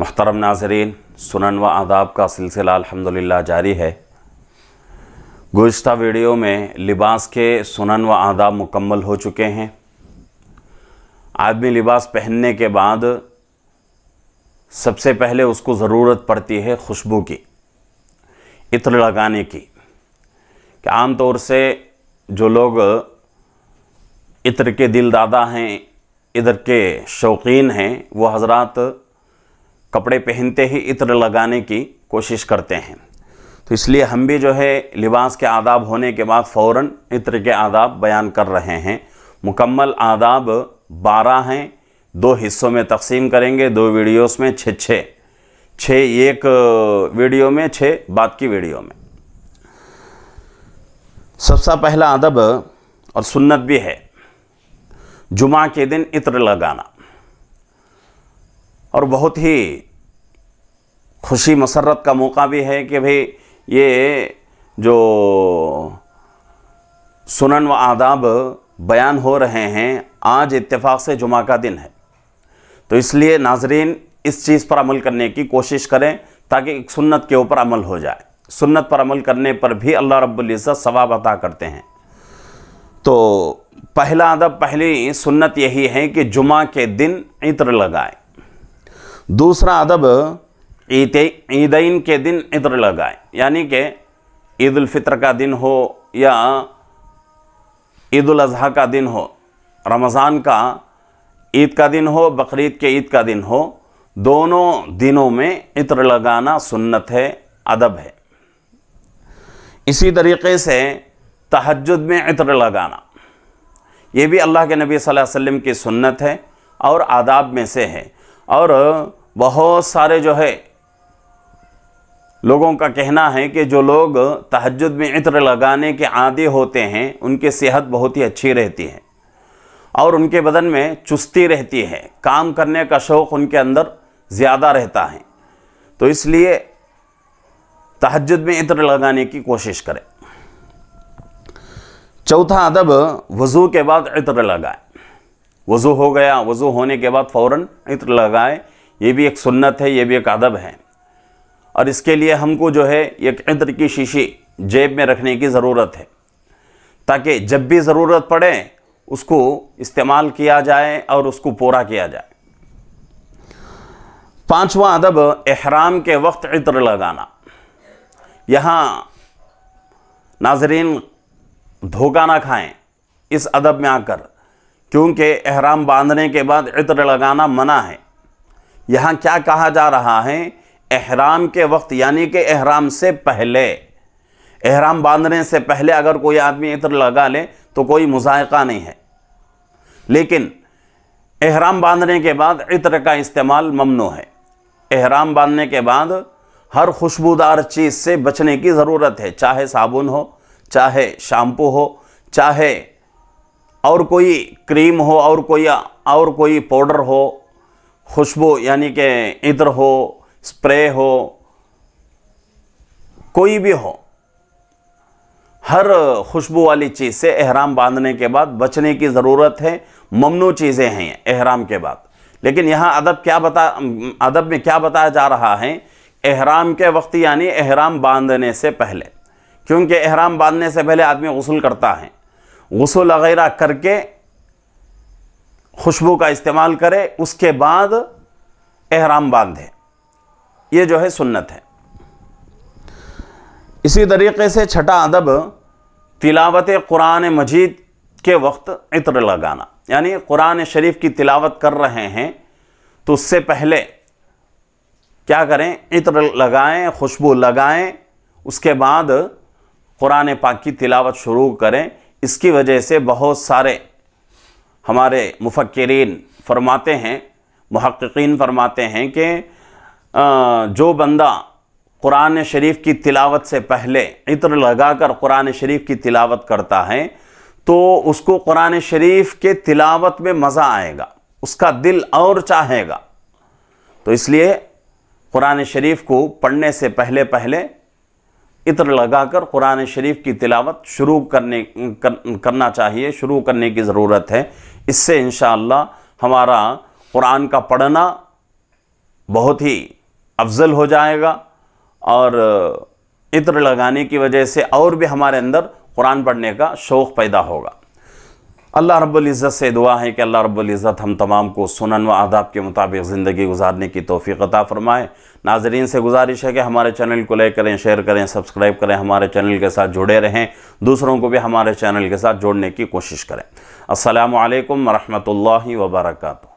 मोहतरम नाजरीन सुनन व आदाब का सिलसिला अलहमदिल्ला जारी है गुज्त वीडियो में लिबास के सुनन व आदाब मुकम्मल हो चुके हैं आदमी लिबास पहनने के बाद सबसे पहले उसको ज़रूरत पड़ती है खुशबू की इत्र लगाने की कि तौर से जो लोग इत्र के दिल दादा हैं इधर के शौकीन हैं वो हजरात कपड़े पहनते ही इत्र लगाने की कोशिश करते हैं तो इसलिए हम भी जो है लिबास के आदाब होने के बाद फौरन इत्र के आदाब बयान कर रहे हैं मुकम्मल आदाब बारह हैं दो हिस्सों में तकसीम करेंगे दो वीडियोस में छः छः छः एक वीडियो में छः बाद की वीडियो में सबसे पहला अदब और सुन्नत भी है जुमा के दिन इत्र लगाना और बहुत ही खुशी मसरत का मौका भी है कि भाई ये जो सुनन व आदाब बयान हो रहे हैं आज इत्तेफाक से जुमा का दिन है तो इसलिए नाजरीन इस चीज़ पर अमल करने की कोशिश करें ताकि सुन्नत के ऊपर अमल हो जाए सुन्नत पर अमल करने पर भी अल्लाह रब्बुल इज़्ज़त सवाब अता करते हैं तो पहला अदब पहली सुन्नत यही है कि जुमा के दिन इत्र लगाएं दूसरा अदब ईद ईदैन के दिन इधर लगाए यानी कि ईद फितर का दिन हो या ईद अजहा का दिन हो रमज़ान का ईद का दिन हो बकरीद के ईद का दिन हो दोनों दिनों में इत्र लगाना सुन्नत है अदब है इसी तरीके से तहजद में इत्र लगाना ये भी अल्लाह के नबी सल्लल्लाहु अलैहि वसल्लम की सुन्नत है और आदाब में से है और बहुत सारे जो है लोगों का कहना है कि जो लोग तहजद में इत्र लगाने के आदि होते हैं उनकी सेहत बहुत ही अच्छी रहती है और उनके बदन में चुस्ती रहती है काम करने का शौक़ उनके अंदर ज़्यादा रहता है तो इसलिए तहजद में इत्र लगाने की कोशिश करें चौथा अदब वज़ू के बाद इत्र लगाएं वज़ू हो गया वज़ू होने के बाद फ़ौर इत्र लगाएं ये भी एक सुन्नत है ये भी एक अदब है और इसके लिए हमको जो है एक इत्र की शीशी जेब में रखने की ज़रूरत है ताकि जब भी ज़रूरत पड़े उसको इस्तेमाल किया जाए और उसको पूरा किया जाए पांचवा अदब एहराम के वक्त इत्र लगाना यहाँ नाजरीन धोखा ना खाएं इस अदब में आकर क्योंकि अहराम बांधने के बाद इत्र लगाना मना है यहाँ क्या कहा जा रहा है एहराम के वक्त यानी कि एहराम से पहले एहराम बांधने से पहले अगर कोई आदमी इत्र लगा ले तो कोई मुजायका नहीं है लेकिन एहराम बांधने के बाद इत्र का इस्तेमाल ममनो है अहराम बांधने के बाद हर खुशबूदार चीज़ से बचने की ज़रूरत है चाहे साबुन हो चाहे शैम्पू हो चाहे और कोई क्रीम हो और कोई और कोई पाउडर हो खुशबू यानी कि इधर हो स्प्रे हो कोई भी हो हर खुशबू वाली चीज़ से एहराम बांधने के बाद बचने की ज़रूरत है ममनू चीज़ें हैं एहराम के बाद लेकिन यहाँ अदब क्या बता अदब में क्या बताया जा रहा है एहराम के वक्त यानी एहराम बांधने से पहले क्योंकि एहराम बांधने से पहले आदमी गसल करता है गसल वगैरह करके खुशबू का इस्तेमाल करे उसके बाद एहराम बांधे ये जो है सुन्नत है इसी तरीके से छठा अदब तिलावत कुरान मजीद के वक्त इत्र लगाना यानी कुरान शरीफ की तिलावत कर रहे हैं तो उससे पहले क्या करें इत्र लगाएं खुशबू लगाएं उसके बाद कुरान पाक की तिलावत शुरू करें इसकी वजह से बहुत सारे हमारे मुफक्रीन फरमाते हैं महक्कीन फरमाते हैं कि जो बंदा कुरान शरीफ की तिलावत से पहले इत्र लगाकर कुरान शरीफ की तिलावत करता है तो उसको कुरान शरीफ के तिलावत में मज़ा आएगा उसका दिल और चाहेगा तो इसलिए कुरान शरीफ को पढ़ने से पहले पहले इत्र लगाकर कुरान शरीफ की तिलावत शुरू करने कर, करना चाहिए शुरू करने की ज़रूरत है इससे इन हमारा कुरान का पढ़ना बहुत ही अफजल हो जाएगा और इत्र लगाने की वजह से और भी हमारे अंदर कुरान पढ़ने का शौक़ पैदा होगा अल्लाह रब्ज़त से दुआ है कि अल्लाह रब्ज़त हम तमाम को सुनन व आदाब के मुताबिक ज़िंदगी गुजारने की तोफ़ी अता फ़रमाए नाजरीन से गुजारिश है कि हमारे चैनल को लाइक करें शेयर करें सब्सक्राइब करें हमारे चैनल के साथ जुड़े रहें दूसरों को भी हमारे चैनल के साथ जोड़ने की कोशिश करें अल्लाम वरहमल वर्का